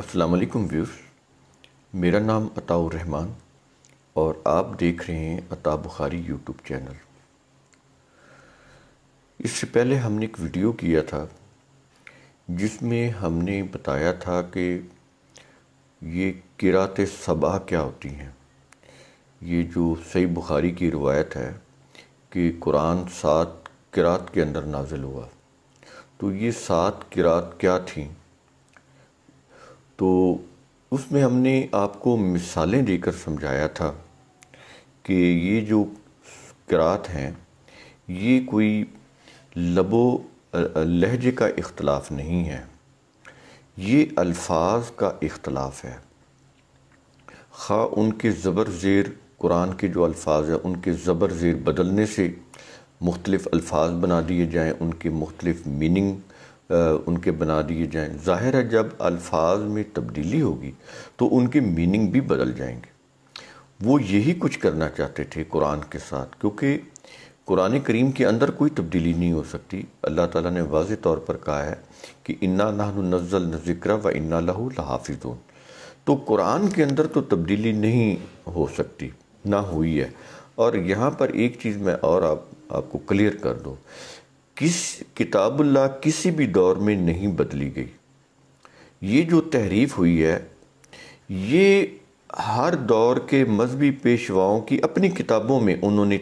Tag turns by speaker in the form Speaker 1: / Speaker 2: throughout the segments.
Speaker 1: असलकुम व्यूर्स मेरा नाम अताउर रहमान और आप देख रहे हैं अता बुखारी यूट्यूब चैनल इससे पहले हमने एक वीडियो किया था जिसमें हमने बताया था कि ये किरात सबा क्या होती हैं ये जो सही बुखारी की रवायत है कि कुरान सात किरात के अंदर नाजिल हुआ तो ये सात किरात क्या थी तो उसमें हमने आपको मिसालें देकर समझाया था कि ये जो करात हैं ये कोई लबो लहजे का इख्तलाफ नहीं है ये अल्फाज का इख्तलाफ है खा उनके ज़बर ज़ेर कुरान के जो अल्फाज हैं उनके ज़बर ज़ेर बदलने से मुख्तलिफ़ अल्फाज बना दिए जाएँ उनके मुख्तलिफ़ मीनिंग उनके बना दिए जाएं ज़ाहिर है जब अल्फाज में तब्दीली होगी तो उनके मीनिंग भी बदल जाएंगे वो यही कुछ करना चाहते थे कुरान के साथ क्योंकि कुरान करीम के अंदर कोई तब्दीली नहीं हो सकती अल्लाह ताला ने वाज तौर पर कहा है कि इन्ना नाहनज़ल ज़िक्र व इन्ना लहू लहाफिजून तो कुरान के अंदर तो तब्दीली नहीं हो सकती ना हुई है और यहाँ पर एक चीज़ मैं और आप आपको क्लियर कर दूँ किस किताबुल्ला किसी भी दौर में नहीं बदली गई ये जो तहरीफ हुई है ये हर दौर के मजहबी पेशवाओं की अपनी किताबों में उन्होंने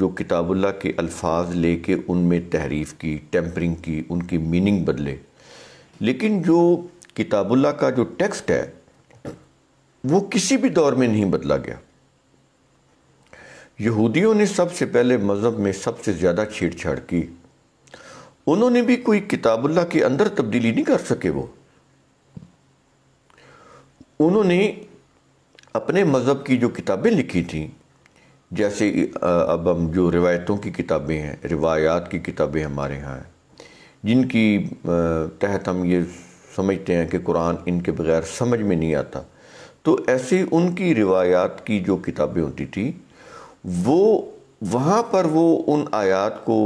Speaker 1: जो किताबुल्ला के अल्फाज लेके उनमें तहरीफ की टेम्परिंग की उनकी मीनिंग बदले लेकिन जो किताबुल्ला का जो टेक्स्ट है वो किसी भी दौर में नहीं बदला गया यहूदियों ने सबसे पहले मज़हब में सबसे ज़्यादा छेड़छाड़ की उन्होंने भी कोई किताबुल्ला के अंदर तब्दीली नहीं कर सके वो उन्होंने अपने मज़हब की जो किताबें लिखी थीं जैसे अब हम जो रिवायतों की किताबें हैं रिवायात की किताबें हमारे यहाँ हैं जिनकी तहत हम ये समझते हैं कि कुरान इनके बगैर समझ में नहीं आता तो ऐसे उनकी रिवायात की जो किताबें होती थी वो वहाँ पर वो उन आयात को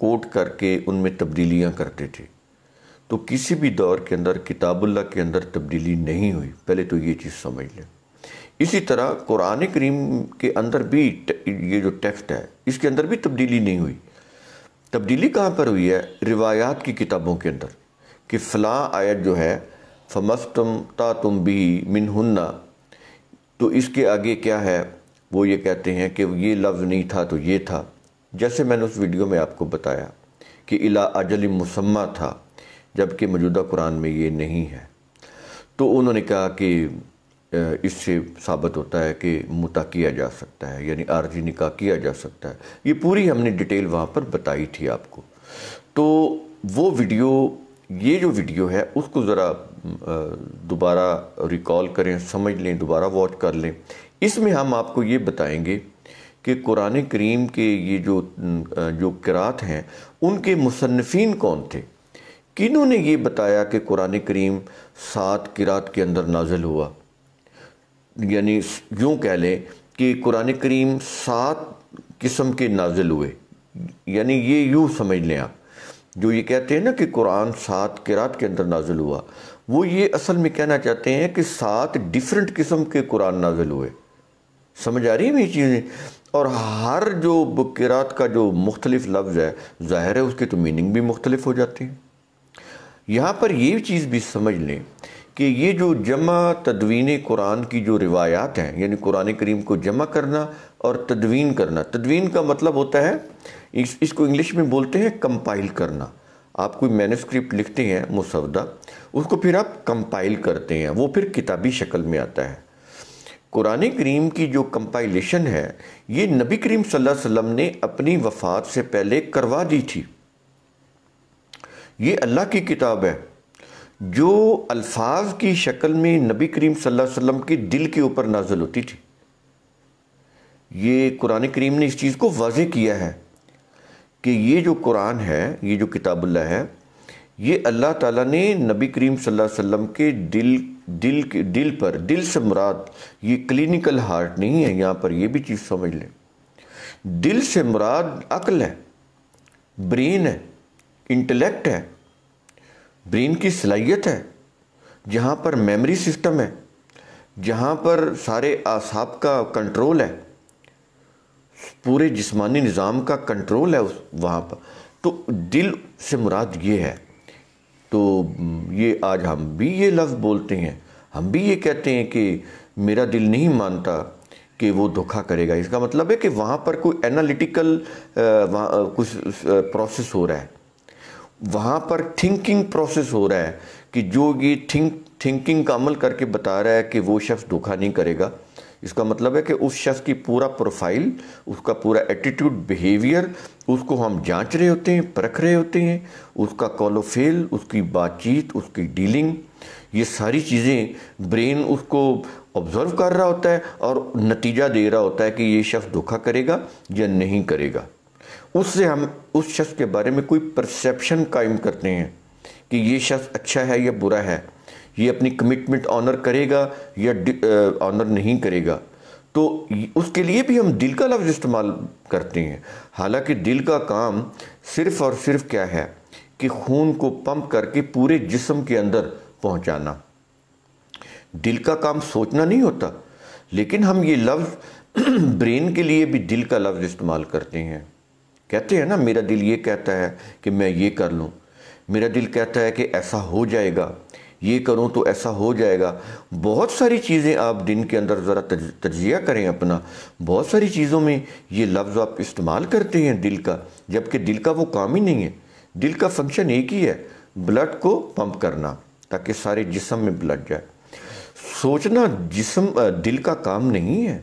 Speaker 1: कोट करके उनमें तब्दीलियाँ करते थे तो किसी भी दौर के अंदर किताबुल्ला के अंदर तब्दीली नहीं हुई पहले तो ये चीज़ समझ लें इसी तरह कुरान करीम के अंदर भी ये जो टेक्स्ट है इसके अंदर भी तब्दीली नहीं हुई तब्दीली कहाँ पर हुई है रिवायात की किताबों के अंदर कि फ़लाँ आयत जो है फमस्तम ता तुम भी मिनहुन्ना तो इसके आगे क्या है वो ये कहते हैं कि ये लफ्ज़ नहीं था तो ये था जैसे मैंने उस वीडियो में आपको बताया कि इला अजल मुसम्मा था जबकि मौजूदा कुरान में ये नहीं है तो उन्होंने कहा कि इससे साबित होता है कि मुता किया जा सकता है यानी आर्जी निका किया जा सकता है ये पूरी हमने डिटेल वहाँ पर बताई थी आपको तो वो वीडियो ये जो वीडियो है उसको ज़रा दोबारा रिकॉल करें समझ लें दोबारा वॉच कर लें इसमें हम आपको ये बताएंगे कि कुरान करीम के ये जो जो किरात हैं उनके मुसनफिन कौन थे किनों ने ये बताया कि कुरान करीम सात किरात के अंदर नाजिल हुआ यानी यूँ कह लें कि कुरान करीम सात किस्म के नाजिल हुए यानी ये यूँ समझ लें आप जो ये कहते हैं ना कि कुरान सात किरात के अंदर नाजिल हुआ वो ये असल में कहना चाहते हैं कि सात डिफरेंट किस्म के कुरान नाजिल हुए समझ आ रही है भी चीज़ें और हर जो किरात का जो मुख्तलिफ लफ्ज़ है ज़ाहिर है उसके तो मीनिंग भी मुख्तलिफ हो जाती है यहाँ पर ये चीज़ भी समझ लें कि ये जो जमा तदवीन कुरान की जो रिवायात हैं यानी कुरान करीम को जमा करना और तदवीन करना तदवीन का मतलब होता है इस, इसको इंग्लिश में बोलते हैं कंपाइल करना आप कोई मैनस्क्रिप्ट लिखते हैं मुसवदा उसको फिर आप कंपाइल करते हैं वो फिर किताबी शक्ल में आता है कुरान करीम की जो कंपाइलेशन है ये नबी करीम सल्लल्लाहु अलैहि वसल्लम ने अपनी वफ़ात से पहले करवा दी थी ये अल्लाह की किताब है जो अल्फाज की शक्ल में नबी करीम सल्लल्लाहु अलैहि वसल्लम के दिल के ऊपर नाजल होती थी ये कुरान करीम ने इस चीज़ को वाज किया है कि ये जो कुरान है ये जो किताबुल्ला है ये अल्लाह ताला ने नबी करीम सल्लल्लाहु अलैहि वसल्लम के दिल दिल के दिल पर दिल से मुराद ये क्लिनिकल हार्ट नहीं है यहाँ पर ये भी चीज़ समझ लें दिल से मुराद अकल है ब्रेन है इंटेलेक्ट है ब्रेन की सलाहियत है जहाँ पर मेमोरी सिस्टम है जहाँ पर सारे आसाब का कंट्रोल है पूरे जिस्मानी निज़ाम का कंट्रोल है उस वहाँ पर तो दिल से मुराद ये है तो ये आज हम भी ये लफ्ज़ बोलते हैं हम भी ये कहते हैं कि मेरा दिल नहीं मानता कि वो धोखा करेगा इसका मतलब है कि वहाँ पर कोई एनालिटिकल कुछ प्रोसेस हो रहा है वहाँ पर थिंकिंग प्रोसेस हो रहा है कि जो ये थिंक थिंकिंग का अमल करके बता रहा है कि वो शख्स धोखा नहीं करेगा इसका मतलब है कि उस शख्स की पूरा प्रोफाइल उसका पूरा एटीट्यूड बिहेवियर उसको हम जांच रहे होते हैं परख रहे होते हैं उसका कॉलोफेल उसकी बातचीत उसकी डीलिंग ये सारी चीज़ें ब्रेन उसको ऑब्ज़र्व कर रहा होता है और नतीजा दे रहा होता है कि ये शख्स धोखा करेगा या नहीं करेगा उससे हम उस शख्स के बारे में कोई परसेप्शन कायम करते हैं कि ये शख्स अच्छा है या बुरा है ये अपनी कमिटमेंट ऑनर करेगा या ऑनर नहीं करेगा तो उसके लिए भी हम दिल का लफ्ज़ इस्तेमाल करते हैं हालांकि दिल का काम सिर्फ़ और सिर्फ क्या है कि खून को पंप करके पूरे जिस्म के अंदर पहुंचाना दिल का काम सोचना नहीं होता लेकिन हम ये लफ्ज़ ब्रेन के लिए भी दिल का लफ्ज़ इस्तेमाल करते हैं कहते हैं ना मेरा दिल ये कहता है कि मैं ये कर लूँ मेरा दिल कहता है कि ऐसा हो जाएगा ये करूँ तो ऐसा हो जाएगा बहुत सारी चीज़ें आप दिन के अंदर ज़रा तजिया करें अपना बहुत सारी चीज़ों में ये लफ्ज़ आप इस्तेमाल करते हैं दिल का जबकि दिल का वो काम ही नहीं है दिल का फंक्शन एक ही है ब्लड को पंप करना ताकि सारे जिसम में ब्लड जाए सोचना जिसम दिल का काम नहीं है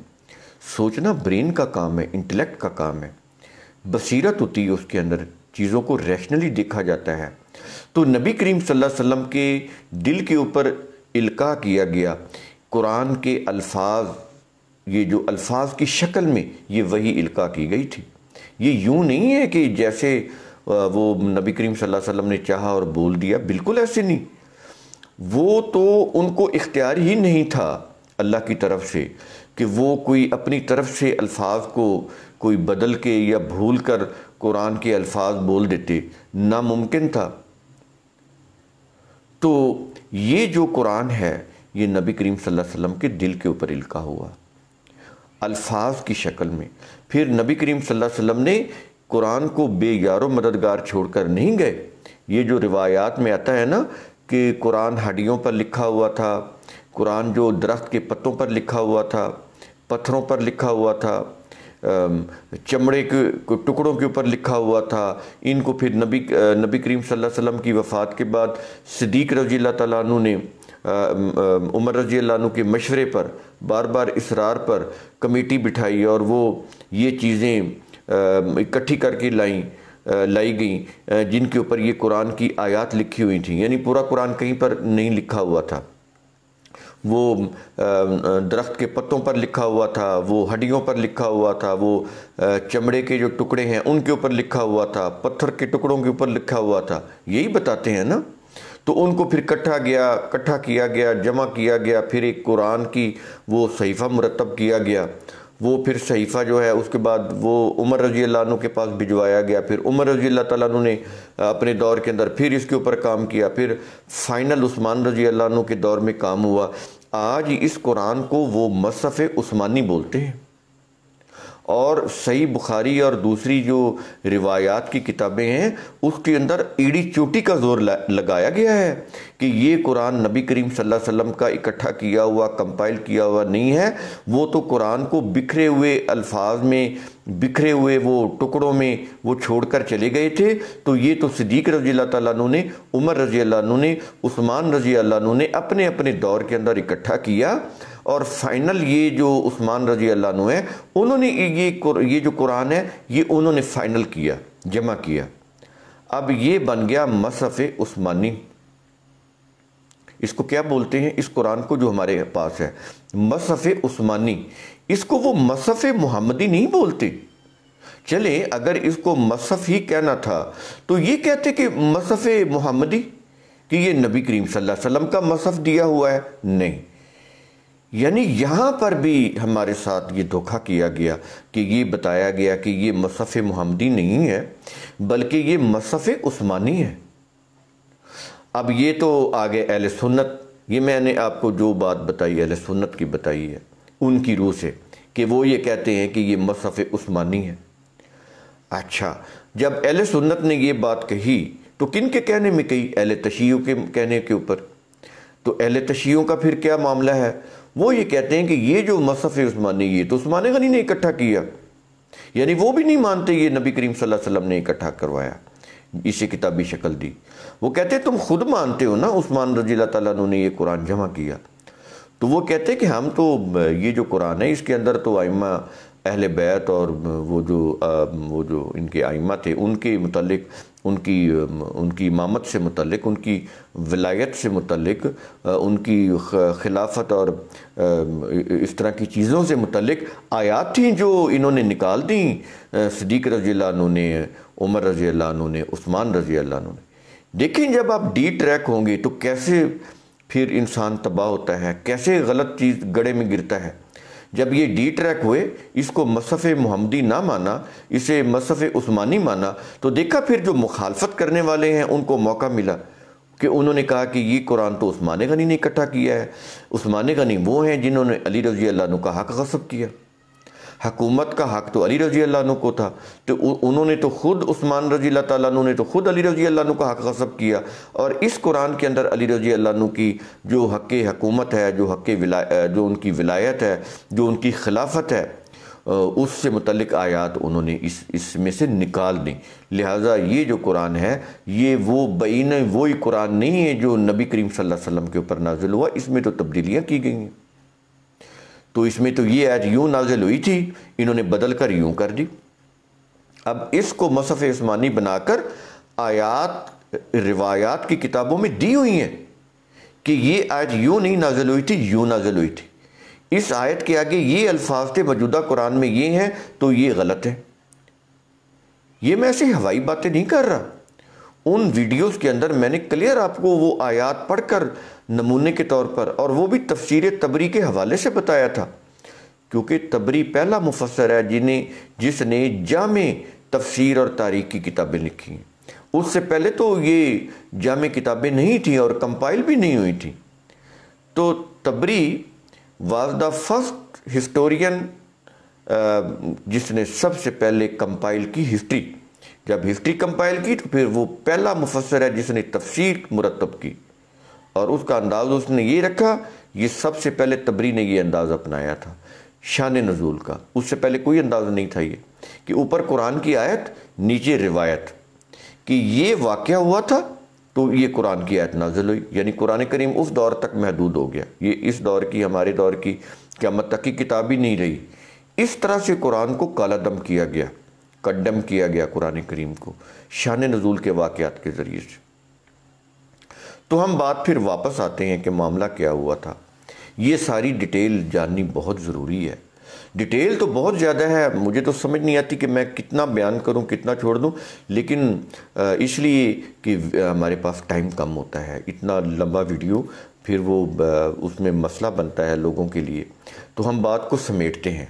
Speaker 1: सोचना ब्रेन का काम है इंटेलेक्ट का काम है बसीरत होती है उसके अंदर चीज़ों को रैशनली देखा जाता है तो नबी करीम सल्लल्लाहु अलैहि वसल्लम के दिल के ऊपर इल्का किया गया कुरान के अल्फाज ये जो अल्फाज की शक्ल में ये वही इल्का की गई थी ये यूँ नहीं है कि जैसे वो नबी करीम सल्लल्लाहु अलैहि वसल्लम ने चाहा और बोल दिया बिल्कुल ऐसे नहीं वो तो उनको इख्तियार ही नहीं था अल्लाह की तरफ से कि वो कोई अपनी तरफ से अल्फाज को कोई बदल के या भूल कर कुरान के अल्फाज बोल देते नामुमकिन था तो ये जो कुरान है ये नबी करीम वसल्लम के दिल के ऊपर इल्का हुआ अल्फाज की शक्ल में फिर नबी करीम वसल्लम ने कुरान को बेयारो मददगार छोड़कर नहीं गए ये जो रिवायात में आता है ना कि कुरान हड्डियों पर लिखा हुआ था कुरान जो दरख्त के पत्तों पर लिखा हुआ था पत्थरों पर लिखा हुआ था चमड़े के टुकड़ों के ऊपर लिखा हुआ था इनको फिर नबी नबी करीम सल्लल्लाहु अलैहि वसल्लम की वफ़ात के बाद सदीक रजी अल्लाह तु ने उमर रजी अल्लाह के मशवरे पर बार बार इसरार पर कमेटी बिठाई और वो ये चीज़ें इकट्ठी करके लाई लाई गई जिनके ऊपर ये कुरान की आयत लिखी हुई थी यानी पूरा कुरान कहीं पर नहीं लिखा हुआ था वो दरख्त के पत्तों पर लिखा हुआ था वो हड्डियों पर लिखा हुआ था वो चमड़े के जो टुकड़े हैं उनके ऊपर लिखा हुआ था पत्थर के टुकड़ों के ऊपर लिखा हुआ था यही बताते हैं ना तो उनको फिर इकट्ठा गया इकट्ठा किया गया जमा किया गया फिर एक कुरान की वो सहीफ़ा मुरतब किया गया वो फिर सहीफ़ा जो है उसके बाद वो उमर रजी अल्लाह के पास भिजवाया गया फिर उमर रजी अल्लाह तु ने अपने दौर के अंदर फिर इसके ऊपर काम किया फिर फाइनल उस्मान रजी अल्लाह के दौर में काम हुआ आज इस कुरान को वो मसफ़ उस्मानी बोलते हैं और सही बुखारी और दूसरी जो रिवायात की किताबें हैं उसके अंदर ईड़ी चोटी का जोर लगाया गया है कि ये कुरान नबी करीम सल्लल्लाहु अलैहि वसल्लम का इकट्ठा किया हुआ कंपाइल किया हुआ नहीं है वो तो कुरान को बिखरे हुए अल्फाज में बिखरे हुए वो टुकड़ों में वो छोड़कर चले गए थे तो ये तो सिद्दीक रजी तु ने उमर रजी ने उस्मान रजी ने अपने अपने दौर के अंदर इकट्ठा किया और फाइनल ये जो उस्मान रजी अल्लाह है उन्होंने ये ये जो कुरान है ये उन्होंने फाइनल किया जमा किया अब ये बन गया मसफ़ उस्मानी इसको क्या बोलते हैं इस कुरान को जो हमारे पास है मसफ़ उस्मानी इसको वो मसफ़ मुहम्मदी नहीं बोलते चले अगर इसको मसफ़ ही कहना था तो ये कहते कि मसफ़ मुहम्मदी कि ये नबी करीम सल्लल्लाहु अलैहि वसल्लम का मसफ़ दिया हुआ है नहीं यानी यहाँ पर भी हमारे साथ ये धोखा किया गया कि ये बताया गया कि ये मसफ़ मुहमदी नहीं है बल्कि ये मसफ़ उस्मानी है अब ये तो आगे अहल सुन्नत ये मैंने आपको जो बात बताई अहल सुन्नत की बताई है उनकी रूह से कि वो ये कहते हैं कि ये मसफ़ उस्मानी है अच्छा जब अहल सुन्नत ने ये बात कही तो किन के कहने में कही अहल तशियों के कहने के ऊपर तो अहल तशियों का फिर क्या मामला है वो ये कहते हैं कि ये जो मसफ़ उस्मानी ये तो उस्मान गनी ने इकट्ठा किया यानी वो भी नहीं मानते ये नबी करीम सल्लल्लाहु अलैहि वसल्लम ने इकट्ठा करवाया इसे किताबी शक्ल दी वो कहते तुम खुद मानते हो ना उस्मान रजी तु ने ये कुरान जमा किया तो वो कहते कि हम तो ये जो कुरान है इसके अंदर तो आइमा अहल बैत और वो जो वो जो इनके आइमा थे उनके मतलब उनकी उनकी इमामत से मतलब उनकी विलायत से मतलब उनकी खिलाफत और इस तरह की चीज़ों से मतलब आयात थी जो इन्होंने निकाल दी सदीक रजी ने उमर रजी ने उस्मान रजी ने देखें जब आप डी ट्रैक होंगे तो कैसे फिर इंसान तबाह होता है कैसे गलत चीज़ गड़े में गिरता है जब ये डी ट्रैक हुए इसको मसफ़ मोहम्मदी ना माना इसे मसफ़ उस्मानी माना तो देखा फिर जो मुखालफत करने वाले हैं उनको मौका मिला कि उन्होंने कहा कि ये कुरान तो उस्मान गनी ने इकट्ठा किया है उस्मान गनी वो हैं जिन्होंने अली रजी अल्लाह का हक गसब किया हकूमत का हक तो अली रजी अल्लाह को था तो उन्होंने तो ख़ुद उस्मान रजी अल्लाह तु ने तो ख़ुद अली रजी अल्लाह का हक गसब किया और इस कुरान के अंदर अली रजी अल्लाह की जो हक हकूमत है जो हक विला जो उनकी विलायत है जो उनकी खिलाफत है उससे मुतलक आयात उन्होंने इस इसमें से निकाल दी लिहाजा ये जो कुरान है ये वो बीन वही कुरान नहीं है जो नबी करीम सल्लल्लाहु अलैहि वसल्लम के ऊपर नाजिल हुआ इसमें तो तब्दीलियाँ की गई हैं तो इसमें तो ये आयत यूं नाजिल हुई थी इन्होंने बदल कर यूं कर दी अब इसको मसफ़ स्मानी बनाकर आयात रिवायात की किताबों में दी हुई हैं कि ये आयत यूं नहीं नाजिल हुई थी यूं नाजिल हुई थी इस आयत के आगे ये अल्फाज थे मौजूदा कुरान में ये हैं तो ये गलत है ये मैं ऐसी हवाई बातें नहीं कर रहा उन वीडियोस के अंदर मैंने क्लियर आपको वो आयात पढ़कर नमूने के तौर पर और वो भी तफसीर तबरी के हवाले से बताया था क्योंकि तबरी पहला मुफसर है जिन्हें जिसने जाम तफसीर और तारीख की किताबें लिखी उससे पहले तो ये जाम किताबें नहीं थी और कंपाइल भी नहीं हुई थी तो Tabari was the first historian जिसने सबसे पहले कंपाइल की हिस्ट्री जब हिस्ट्री कंपाइल की तो फिर वो पहला मुफसर है जिसने तफसीर मुरतब की और उसका अंदाज़ उसने ये रखा ये सबसे पहले तबरी ने यह अंदाज़ अपनाया था शान नजूल का उससे पहले कोई अंदाज़ नहीं था ये कि ऊपर कुरान की आयत नीचे रिवायत कि ये वाक़ हुआ था तो ये कुरान की आयत नाजिल हुई यानी कुरान करीम उस दौर तक महदूद हो गया ये इस दौर की हमारे दौर की क्या तक की किताब ही नहीं रही इस तरह से कुरान को काला दम किया गया कदम किया गया कुरान करीम को शान नजूल के वाक़ात के ज़रिए से तो हम बात फिर वापस आते हैं कि मामला क्या हुआ था ये सारी डिटेल जाननी बहुत ज़रूरी है डिटेल तो बहुत ज़्यादा है मुझे तो समझ नहीं आती कि मैं कितना बयान करूं कितना छोड़ दूं लेकिन इसलिए कि हमारे पास टाइम कम होता है इतना लंबा वीडियो फिर वो उसमें मसला बनता है लोगों के लिए तो हम बात को समेटते हैं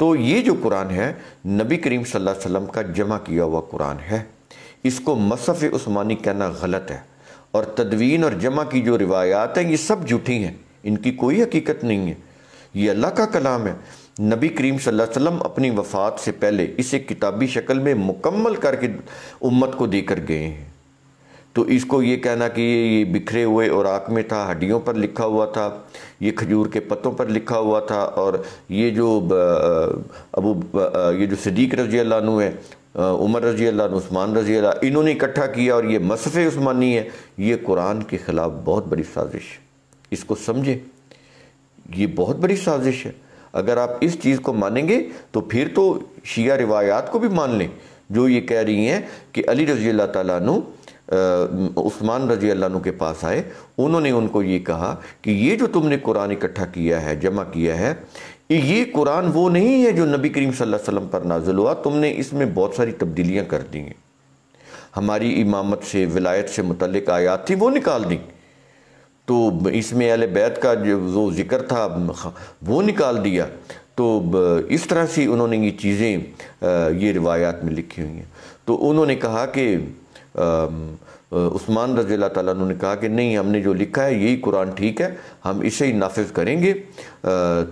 Speaker 1: तो ये जो कुरान है नबी करीम सल्लल्लाहु अलैहि वसल्लम का जमा किया हुआ कुरान है इसको मसफ़ उस्मानी कहना गलत है और तदवीन और जमा की जो रिवायात हैं ये सब झूठी हैं इनकी कोई हकीकत नहीं है ये अल्लाह का कलाम है नबी करीम सल्लल्लाहु अलैहि वसल्लम अपनी वफ़ात से पहले इसे किताबी शक्ल में मुकम्मल करके उम्मत को देकर गए हैं तो इसको ये कहना कि ये बिखरे हुए औराक में था हड्डियों पर लिखा हुआ था ये खजूर के पत्तों पर लिखा हुआ था और ये जो अबू ये जो सदीक रजी अल्लाह है उमर रजी अल्लाह उस्मान रजी अल्लाह इन्होंने इकट्ठा किया और ये मसफ़ उस्मानी है ये कुरान के ख़िलाफ़ बहुत बड़ी साजिश इसको समझे ये बहुत बड़ी साजिश है अगर आप इस चीज़ को मानेंगे तो फिर तो शिया रिवायात को भी मान लें जो ये कह रही हैं कि अली रजी अल्लाह तु उस्मान रजी अल्लाह के पास आए उन्होंने उनको ये कहा कि ये जो तुमने कुरान इकट्ठा किया है जमा किया है ये कुरान वो नहीं है जो नबी करीम सल्लल्लाहु अलैहि वसल्लम पर नाजिल हुआ तुमने इसमें बहुत सारी तब्दीलियाँ कर दी हैं हमारी इमामत से विलायत से मुतलक आयात थी वो निकाल दी तो इसमें अल बैत का जो वो जिक्र था वो निकाल दिया तो इस तरह से उन्होंने ये चीज़ें ये रिवायात में लिखी हुई हैं तो उन्होंने कहा कि उस्मान रजी तु ने कहा कि नहीं हमने जो लिखा है यही कुरान ठीक है हम इसे ही नाफिज करेंगे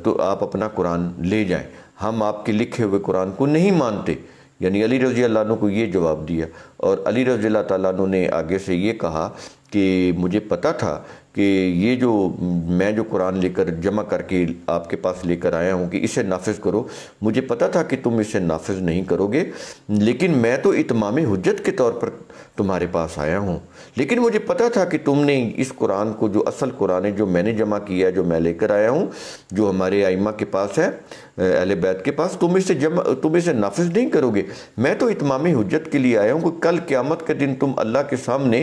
Speaker 1: तो आप अपना कुरान ले जाएं हम आपके लिखे हुए कुरान को नहीं मानते यानी अली रजी अल्लाह को ये जवाब दिया और अली रजी तु ने आगे से ये कहा कि मुझे पता था कि ये जो मैं जो कुरान लेकर जमा करके आपके पास लेकर आया हूँ कि इसे नाफिज करो मुझे पता था कि तुम इसे नाफिज नहीं करोगे लेकिन मैं तो इतमाम हजत के तौर पर तुम्हारे पास आया हूँ लेकिन मुझे पता था कि तुमने इस कुरान को जो असल कुरान है जो मैंने जमा किया जो मैं लेकर आया हूँ जो हमारे आइमा के पास है अहल बैत के पास तुम इसे जमा तुम इसे नाफिज नहीं करोगे मैं तो इतमाम हजत के लिए आया हूँ कि कल कल क़्यामत के दिन तुम अल्लाह के सामने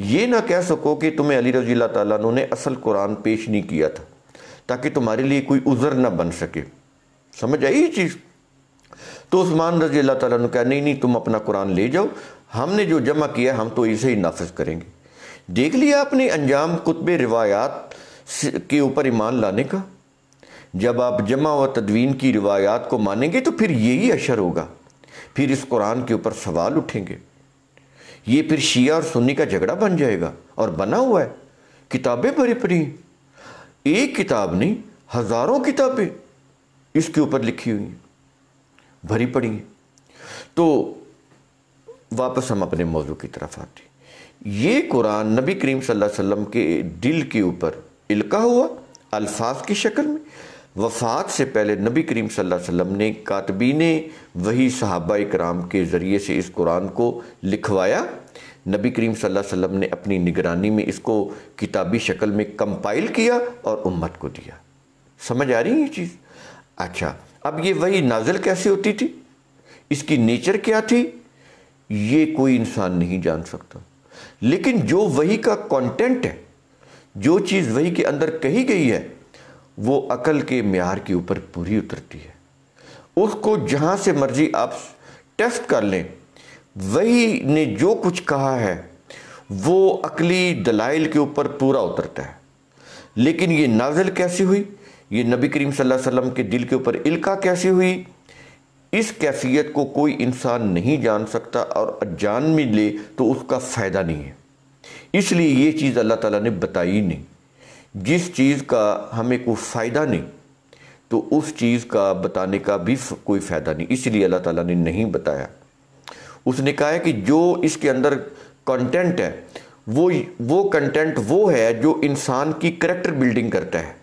Speaker 1: ये ना कह सको कि तुम्हें अली रजी तु ने असल कुरान पेश नहीं किया था ताकि तुम्हारे लिए कोई उज़र ना बन सके समझ आई ये चीज़ तो उस्मान रजी अल्लाह तला ने कहा नहीं नहीं तुम अपना कुरान ले जाओ हमने जो जमा किया हम तो इसे ही नाफज करेंगे देख लिया आपने अंजाम कुतब रिवायात के ऊपर ईमान लाने का जब आप जमा व तदवीन की रिवायात को मानेंगे तो फिर यही अशर होगा फिर इस कुरान के ऊपर सवाल उठेंगे ये फिर शिया और सुन्नी का झगड़ा बन जाएगा और बना हुआ है किताबें भरी पड़ी एक किताब नहीं हज़ारों किताबें इसके ऊपर लिखी हुई हैं भरी पड़ी हैं तो वापस हम अपने मौजू की तरफ आते ये कुरान नबी करीम सल्लल्लाहु अलैहि वसल्लम के दिल के ऊपर इल्का हुआ अल्फाज की शक्ल में वफात से पहले नबी करीम सल्लल्लाहु अलैहि वसल्लम ने कातबीन वही सहाबा कराम के ज़रिए से इस कुरान को लिखवाया नबी करीम सल्लल्लाहु अलैहि वसल्लम ने अपनी निगरानी में इसको किताबी शक्ल में कंपाइल किया और उम्मत को दिया समझ आ रही है ये चीज़ अच्छा अब ये वही नाजल कैसे होती थी इसकी नेचर क्या थी ये कोई इंसान नहीं जान सकता लेकिन जो वही का कंटेंट है जो चीज़ वही के अंदर कही गई है वो अकल के मैार के ऊपर पूरी उतरती है उसको जहाँ से मर्जी आप टेस्ट कर लें वही ने जो कुछ कहा है वो अकली दलाइल के ऊपर पूरा उतरता है लेकिन ये नाजल कैसी हुई ये नबी करीम सल्लल्लाहु अलैहि वसल्लम के दिल के ऊपर इल्का कैसी हुई इस कैफियत को कोई इंसान नहीं जान सकता और जान भी ले तो उसका फ़ायदा नहीं है इसलिए ये चीज़ अल्लाह ताला ने बताई नहीं जिस चीज़ का हमें कोई फ़ायदा नहीं तो उस चीज़ का बताने का भी कोई फ़ायदा नहीं इसलिए अल्लाह ताला ने नहीं बताया उसने कहा है कि जो इसके अंदर कंटेंट है वो वो कंटेंट वो है जो इंसान की करेक्टर बिल्डिंग करता है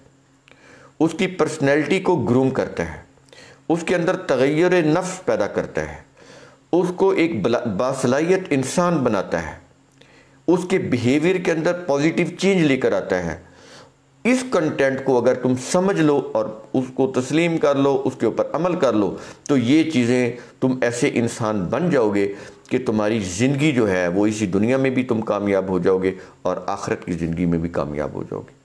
Speaker 1: उसकी पर्सनैलिटी को ग्रूम करता है उसके अंदर तगैर नफ्स पैदा करता है उसको एक बासलाहियत इंसान बनाता है उसके बिहेवियर के अंदर पॉजिटिव चेंज लेकर आता है इस कंटेंट को अगर तुम समझ लो और उसको तस्लीम कर लो उसके ऊपर अमल कर लो तो ये चीज़ें तुम ऐसे इंसान बन जाओगे कि तुम्हारी ज़िंदगी जो है वो इसी दुनिया में भी तुम कामयाब हो जाओगे और आखिरत की ज़िंदगी में भी कामयाब हो जाओगे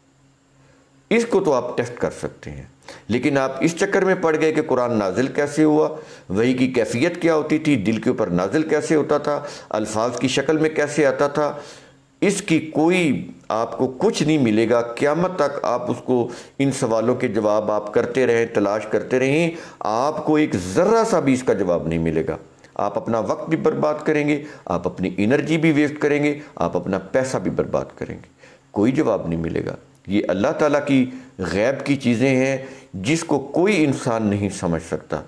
Speaker 1: इसको तो आप टेस्ट कर सकते हैं लेकिन आप इस चक्कर में पड़ गए कि कुरान नाजिल कैसे हुआ वही की कैफियत क्या होती थी दिल के ऊपर नाजिल कैसे होता था अल्फाज की शक्ल में कैसे आता था इसकी कोई आपको कुछ नहीं मिलेगा क़्यामत तक आप उसको इन सवालों के जवाब आप करते रहें तलाश करते रहें आपको एक ज़र्रा सा भी इसका जवाब नहीं मिलेगा आप अपना वक्त भी बर्बाद करेंगे आप अपनी इनर्जी भी वेस्ट करेंगे आप अपना पैसा भी बर्बाद करेंगे कोई जवाब नहीं मिलेगा ये अल्लाह ताला की गैब की चीज़ें हैं जिसको कोई इंसान नहीं समझ सकता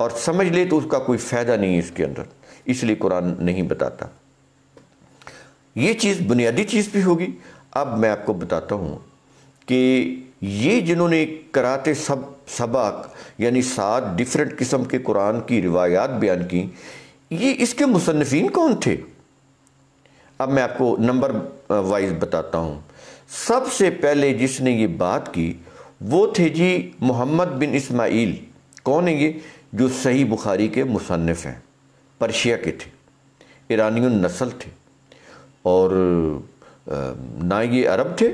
Speaker 1: और समझ ले तो उसका कोई फ़ायदा नहीं है इसके अंदर इसलिए कुरान नहीं बताता ये चीज़ बुनियादी चीज़ भी होगी अब मैं आपको बताता हूँ कि ये जिन्होंने कराते सब सबक यानी सात डिफरेंट किस्म के कुरान की रिवायात बयान की ये इसके मुसनफिन कौन थे अब मैं आपको नंबर वाइज बताता हूँ सबसे पहले जिसने ये बात की वो थे जी मोहम्मद बिन इस्माइल कौन है ये जो सही बुखारी के मुसनफ़ हैं परशिया के थे ईरानी नस्ल थे और ना ये अरब थे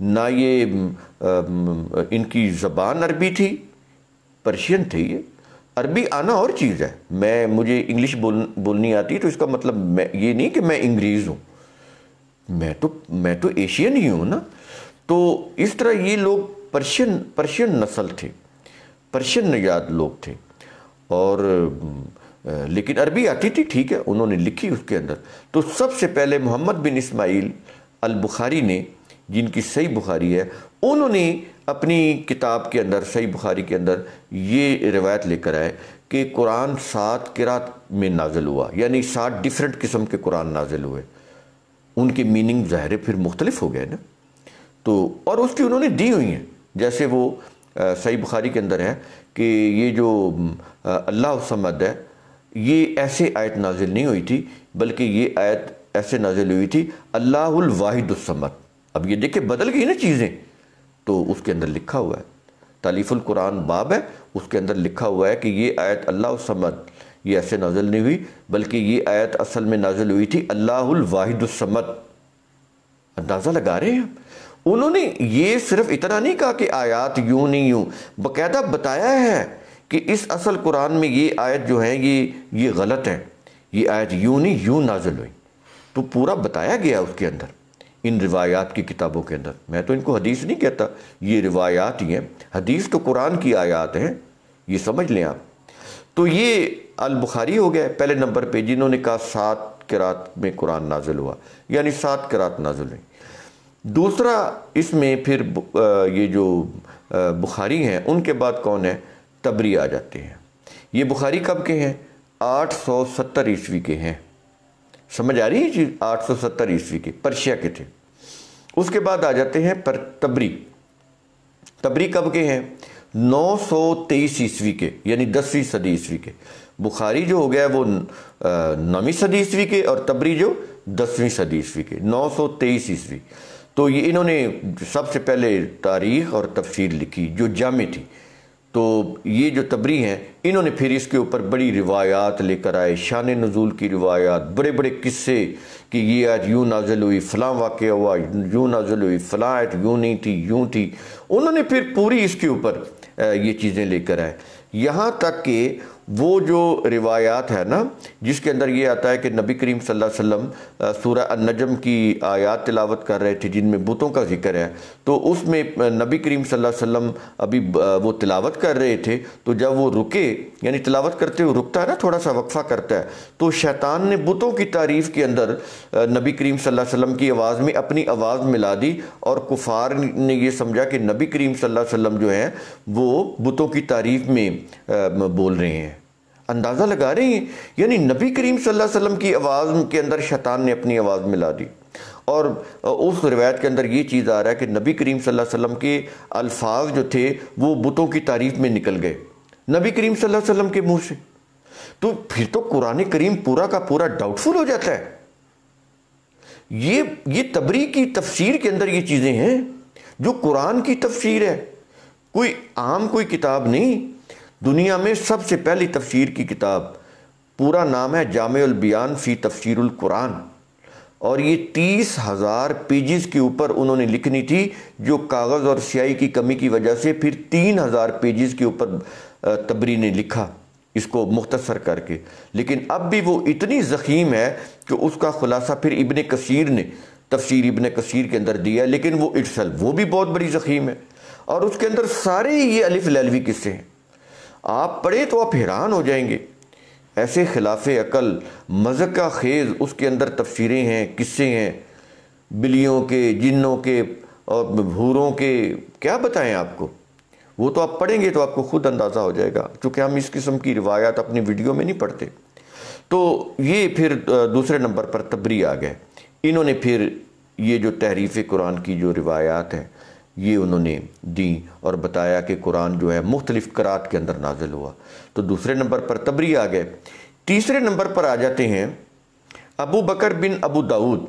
Speaker 1: ना ये इनकी ज़बान अरबी थी पर्शियन थे ये अरबी आना और चीज़ है मैं मुझे इंग्लिश बोल बोलनी आती तो इसका मतलब मैं ये नहीं कि मैं इंग्रीज़ हूँ मैं तो मैं तो एशियन ही हूँ ना तो इस तरह ये लोग पर्शियन पर्शियन नस्ल थे पर्शियन नजात लोग थे और लेकिन अरबी आती थी ठीक है उन्होंने लिखी उसके अंदर तो सबसे पहले मोहम्मद बिन इस्माइल अल बुखारी ने जिनकी सही बुखारी है उन्होंने अपनी किताब के अंदर सही बुखारी के अंदर ये रिवायत लेकर आए कि कुरान सात किरात में नाजिल हुआ यानी सात डिफरेंट किस्म के कुरान नाजिल हुए उनके मीनिंग ज़ाहिर फिर मुख्तलिफ हो गए ना तो और उसकी उन्होंने दी हुई हैं जैसे वो सही बुखारी के अंदर है कि ये जो अल्लाह समद है ये ऐसे आयत नाजिल नहीं हुई थी बल्कि ये आयत ऐसे नाजिल हुई थी अल्लाहवाहिदुलसमत अब ये देखे बदल गई ना चीज़ें तो उसके अंदर लिखा हुआ है तालीफ़ुल कुरान बाब है उसके अंदर लिखा हुआ है कि ये आयत अल्लाहसमत ये ऐसे नाजिल नहीं हुई बल्कि ये आयत असल में नाजिल हुई थी अल्लाहवाहिदुलसमत अंदाज़ा लगा रहे हैं हम उन्होंने ये सिर्फ इतना नहीं कहा कि आयात यूं नहीं यूं बकायदा बताया है कि इस असल कुरान में ये आयत जो है ये ये गलत है ये आयत यूँ नहीं यूँ नाजिल हुई तो पूरा बताया गया उसके अंदर इन रिवायात की किताबों के अंदर मैं तो इनको हदीस नहीं कहता ये रिवायात ही हैं हदीस तो कुरान की आयात हैं ये समझ लें आप तो ये अल बुखारी हो गया पहले नंबर पे जिन्होंने कहा सात करात में कुरान नाजुल हुआ यानी सात करात नाजुल हुई दूसरा इसमें फिर ये जो बुखारी हैं उनके बाद कौन है तबरी आ जाते हैं ये बुखारी कब के हैं 870 ईस्वी के हैं समझ आ रही है चीज़ 870 ईस्वी के पर्शिया के थे उसके बाद आ जाते हैं पर तबरी तबरी कब के हैं 923 ईस्वी के यानी दसवीं सदी ईस्वी के बुखारी जो हो गया वो नौवीं सदी ईस्वी के और तबरी जो दसवीं सदी ईस्वी के 923 ईस्वी तो ये इन्होंने सबसे पहले तारीख और तफसीर लिखी जो जामे थी तो ये जो तबरी हैं इन्होंने फिर इसके ऊपर बड़ी रिवायात लेकर आए शान नज़ूल की रिवायात बड़े बड़े किस्से कि ये आज यूँ नाजल हुई फ़लाँ वाक़ हुआ यूँ नाजल हुई फ़लाँ आयत यूँ नहीं थी यूँ थी उन्होंने फिर पूरी इसके ऊपर ये चीज़ें लेकर आए यहाँ तक कि वो जो रिवायात है ना जिसके अंदर ये आता है कि नबी करीम सल्लल्लाहु अलैहि वसल्लम सूरह अन्नजम की आयात तिलावत कर रहे थे जिनमें बुतों का जिक्र है तो उसमें नबी करीम सल्लल्लाहु अलैहि वसल्लम अभी वो तिलावत कर रहे थे तो जब वो रुके यानी तिलावत करते हुए रुकता है ना थोड़ा सा वक्फ़ा करता है तो शैतान ने बुतों की तारीफ़ के अंदर नबी करीम सल्लल्लाहु अलैहि वसल्लम की आवाज़ में अपनी आवाज़ मिला दी और कुफार ने ये समझा कि नबी करीम सल्लल्लाहु अलैहि वसल्लम जो है वो बुतों की तारीफ़ में बोल रहे हैं अंदाज़ा लगा रहे हैं यानी नबी करीम सल्लल्लाहु अलैहि वसल्लम की आवाज़ के अंदर शैतान ने अपनी आवाज़ मिला दी और उस रिवायत के अंदर ये चीज़ आ रहा है कि नबी करीम सल्लल्लाहु अलैहि वसल्लम के अल्फाज जो थे वो बुतों की तारीफ़ में निकल गए नबी करीम सल्लल्लाहु अलैहि वसल्लम के मुंह से तो फिर तो कुरान करीम पूरा का पूरा डाउटफुल हो जाता है ये ये तबरी की तफसीर के अंदर ये चीज़ें हैं जो कुरान की तफसीर है कोई आम कोई किताब नहीं दुनिया में सबसे पहली तफसीर की किताब पूरा नाम है जाम फ़ी तफसर कुरान और ये तीस हज़ार पेजेस के ऊपर उन्होंने लिखनी थी जो कागज़ और स्याही की कमी की वजह से फिर तीन हज़ार पेजेस के ऊपर तबरी ने लिखा इसको मुख्तसर करके लेकिन अब भी वो इतनी ज़ख़ीम है कि उसका ख़ुलासा फिर इबन कसीर ने तफसीर इबन कसीर के अंदर दिया लेकिन वो इट्सल वो भी बहुत बड़ी ज़ख़ीम है और उसके अंदर सारे ये अलिफ लेलवी किस्से हैं आप पढ़े तो आप हैरान हो जाएंगे ऐसे खिलाफ अकल मज़का खेज़ उसके अंदर तफसीरें हैं किस्से हैं बिलियों के जिन्नों के और भूरों के क्या बताएं आपको वो तो आप पढ़ेंगे तो आपको खुद अंदाज़ा हो जाएगा क्योंकि हम इस किस्म की रिवायात अपनी वीडियो में नहीं पढ़ते तो ये फिर दूसरे नंबर पर तबरी आ गए इन्होंने फिर ये जो तहरीफ़ कुरान की जो रिवायात हैं ये उन्होंने दी और बताया कि कुरान जो है मुख्तलिफ़ करात के अंदर नाजिल हुआ तो दूसरे नंबर पर तबरी आ गए तीसरे नंबर पर आ जाते हैं अबू बकर बिन अबू दाऊद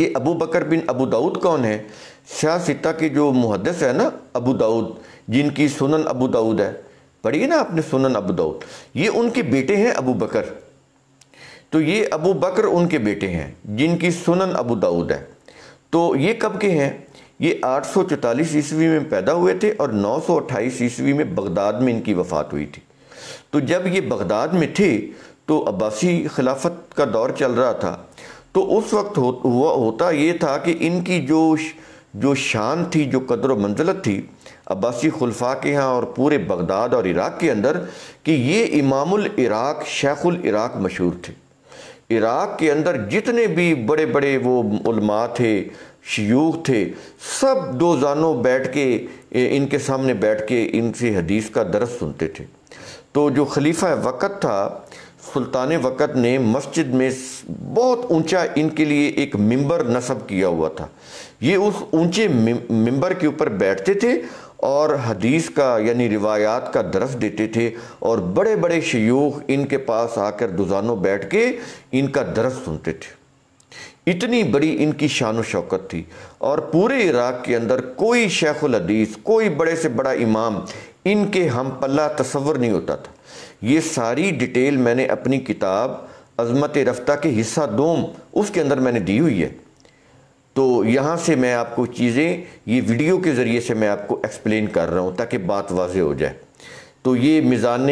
Speaker 1: ये अबू बकर बिन अबू दाऊद कौन है शाह सिता के जो मुहदस है ना अबू दाऊद जिनकी सुनन अबू दाऊद है पढ़िए ना आपने सुनन अबू दाऊद ये उनके बेटे हैं अबू बकर तो ये अबू बकर उनके बेटे हैं जिनकी सुनन अबू दाऊद है तो ये कब के हैं ये 844 ईस्वी में पैदा हुए थे और 928 ईस्वी में बगदाद में इनकी वफ़ात हुई थी तो जब ये बगदाद में थे तो अब्बासी खिलाफत का दौर चल रहा था तो उस वक्त हो, हुआ होता ये था कि इनकी जो जो शान थी जो कदर मंजिलत थी अब्बासी खुलफा के यहाँ और पूरे बगदाद और इराक़ के अंदर कि ये इमामुल इराक शेखुल इराक मशहूर थे इराक़ के अंदर जितने भी बड़े बड़े वो उलमा थे शयूख थे सब दो जानों बैठ के इनके सामने बैठ के इनसे हदीस का दरस सुनते थे तो जो खलीफा वक़्त था सुल्तान वक़्त ने मस्जिद में बहुत ऊंचा इनके लिए एक मिंबर नस्ब किया हुआ था ये उस ऊंचे मिंबर के ऊपर बैठते थे और हदीस का यानी रिवायात का दरस देते थे और बड़े बड़े शयूख इनके पास आकर दुजानों बैठ के इनका दरस सुनते थे इतनी बड़ी इनकी शान शौकत थी और पूरे इराक़ के अंदर कोई शेखुल हदीस कोई बड़े से बड़ा इमाम इनके हम पल्ला तस्वर नहीं होता था ये सारी डिटेल मैंने अपनी किताब अजमत रफ्ता के हिस्सा दोम उसके अंदर मैंने दी हुई है तो यहाँ से मैं आपको चीज़ें ये वीडियो के ज़रिए से मैं आपको एक्सप्लेन कर रहा हूँ ताकि बात वाज हो जाए तो ये मिज़ान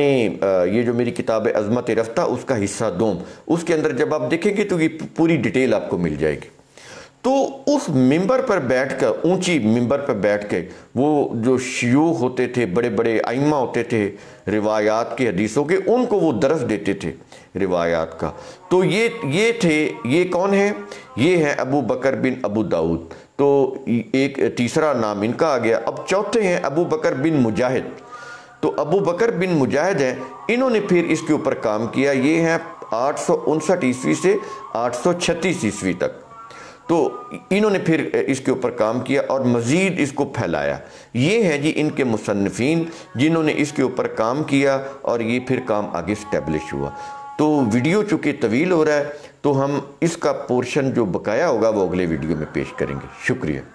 Speaker 1: ये जो मेरी किताब है अजमत रफ्ता उसका हिस्सा दोम उसके अंदर जब आप देखेंगे तो ये पूरी डिटेल आपको मिल जाएगी तो उस मिंबर पर बैठ कर ऊँची मिंबर पर बैठ के वो जो शियो होते थे बड़े बड़े आइमा होते थे रिवायात के हदीसों के उनको वो दरस देते थे रिवायात का तो ये ये थे ये कौन है ये है अबू बकर बिन अबू दाऊद तो एक तीसरा नाम इनका आ गया अब चौथे हैं अबू बकर बिन मुजाहिद तो अबू बकर बिन मुजाहिद हैं इन्होंने फिर इसके ऊपर काम किया ये हैं आठ सौ उनसठ ईस्वी से आठ सौ छत्तीस ईस्वी तक तो इन्होंने फिर इसके ऊपर काम किया और मज़ीद इसको फैलाया ये है जी इनके मुसनफिन जिन्होंने इसके ऊपर काम किया और ये फिर काम आगे इस्टेब्लिश हुआ तो वीडियो चूँकि तवील हो रहा है तो हम इसका पोर्शन जो बकाया होगा वो अगले वीडियो में पेश करेंगे शुक्रिया